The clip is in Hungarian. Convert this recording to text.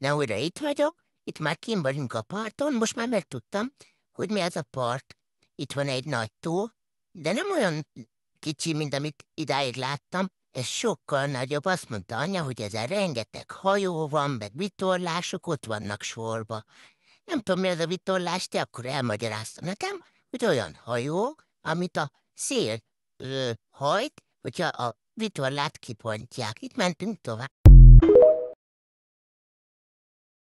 Na, újra itt vagyok, itt már kim vagyunk a parton, most már megtudtam, hogy mi az a part. Itt van egy nagy tó, de nem olyan kicsi, mint amit idáig láttam, ez sokkal nagyobb, azt mondta anya, hogy ezen rengeteg hajó van, meg vitorlások ott vannak sorba. Nem tudom, mi az a vitorlás, de akkor elmagyaráztam nekem, hogy olyan hajó, amit a szél ö, hajt, hogyha a vitorlát kipontják. Itt mentünk tovább.